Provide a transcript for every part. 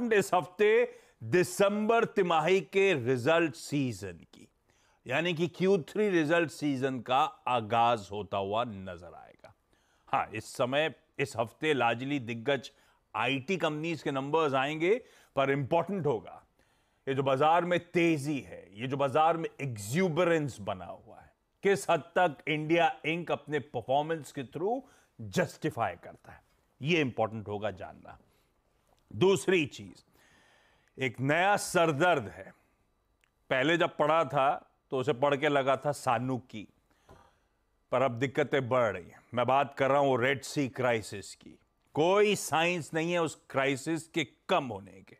important इस हफ्ते दिसंबर तिमाही के रिजल्ट सीजन की यानी कि क्यू थ्री रिजल्ट सीजन का आगाज होता हुआ नजर आएगा हाँ इस समय इस हफ्ते लाजली दिग्गज आईटी कंपनीज के नंबर्स आएंगे पर इंपॉर्टेंट होगा ये जो बाजार में तेजी है ये जो बाजार में एग्जूबरेंस बना हुआ है किस हद तक इंडिया इंक अपने परफॉर्मेंस के थ्रू जस्टिफाई करता है ये इंपॉर्टेंट होगा जानना दूसरी चीज एक नया सरदर्द है पहले जब पढ़ा था तो उसे पढ़ के लगा था की पर अब दिक्कतें बढ़ रही हैं मैं बात कर रहा हूं रेड सी क्राइसिस की कोई साइंस नहीं है उस क्राइसिस के कम होने के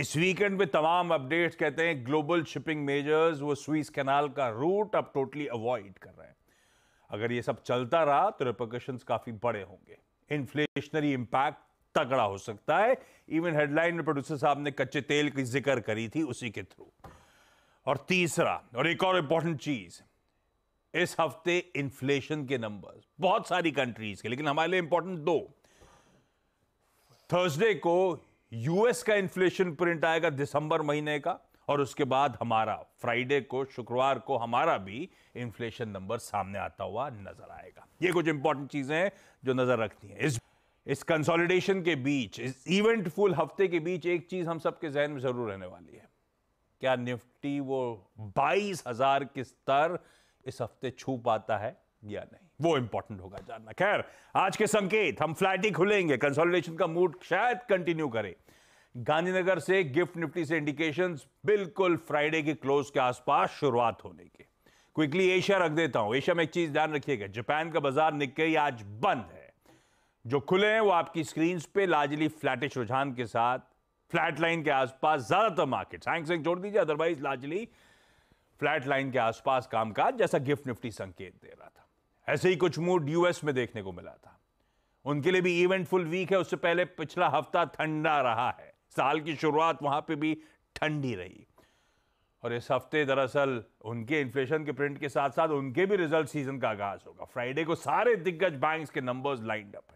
इस वीकेंड में तमाम अपडेट कहते हैं ग्लोबल शिपिंग मेजर्स वो स्वीस कैनाल का रूट अब टोटली अवॉइड कर रहे हैं अगर ये सब चलता रहा तो रिपोर्शन काफ़ी बड़े होंगे इन्फ्लेशनरी इंपैक्ट तगड़ा हो सकता है इवन हेडलाइन में प्रोड्यूसर साहब ने कच्चे तेल की जिक्र करी थी उसी के थ्रू और तीसरा और एक और इंपॉर्टेंट चीज इस हफ्ते इन्फ्लेशन के नंबर्स बहुत सारी कंट्रीज के लेकिन हमारे लिए इंपॉर्टेंट दो थर्सडे को यूएस का इन्फ्लेशन प्रिंट आएगा दिसंबर महीने का और उसके बाद हमारा फ्राइडे को शुक्रवार को हमारा भी इन्फ्लेशन नंबर सामने आता हुआ नजर आएगा ये कुछ इंपॉर्टेंट चीजें हैं जो नजर रखती हैं इस इस कंसोलिडेशन के बीच इस इवेंटफुल हफ्ते के बीच एक चीज हम सबके जहन में जरूर रहने वाली है क्या निफ्टी वो बाईस हजार के स्तर इस हफ्ते छू पाता है या नहीं वो इंपॉर्टेंट होगा जानना खैर आज के संकेत हम फ्लैटी खुलेंगे कंसोलिडेशन का मूड शायद कंटिन्यू करे गांधीनगर से गिफ्ट निफ्टी से इंडिकेशंस बिल्कुल फ्राइडे के क्लोज के आसपास शुरुआत होने के क्विकली एशिया रख देता हूं एशिया में एक चीज ध्यान रखिएगा जापान का बाजार निक्के आज बंद है जो खुले हैं वो आपकी स्क्रीन पे लार्जली फ्लैटिश रुझान के साथ फ्लैट लाइन के आसपास ज्यादातर मार्केट हैंग सेंग छोड़ दीजिए अदरवाइज लार्जली फ्लैट लाइन के आसपास कामकाज जैसा गिफ्ट निफ्टी संकेत दे रहा था ऐसे ही कुछ मूड यूएस में देखने को मिला था उनके लिए भी इवेंटफुल वीक है उससे पहले पिछला हफ्ता ठंडा रहा है साल की शुरुआत वहां पे भी ठंडी रही और इस हफ्ते दरअसल उनके इन्फ्लेशन के प्रिंट के साथ साथ उनके भी रिजल्ट सीजन का आगाज होगा फ्राइडे को सारे दिग्गज बैंक्स के नंबर्स लाइंड अप है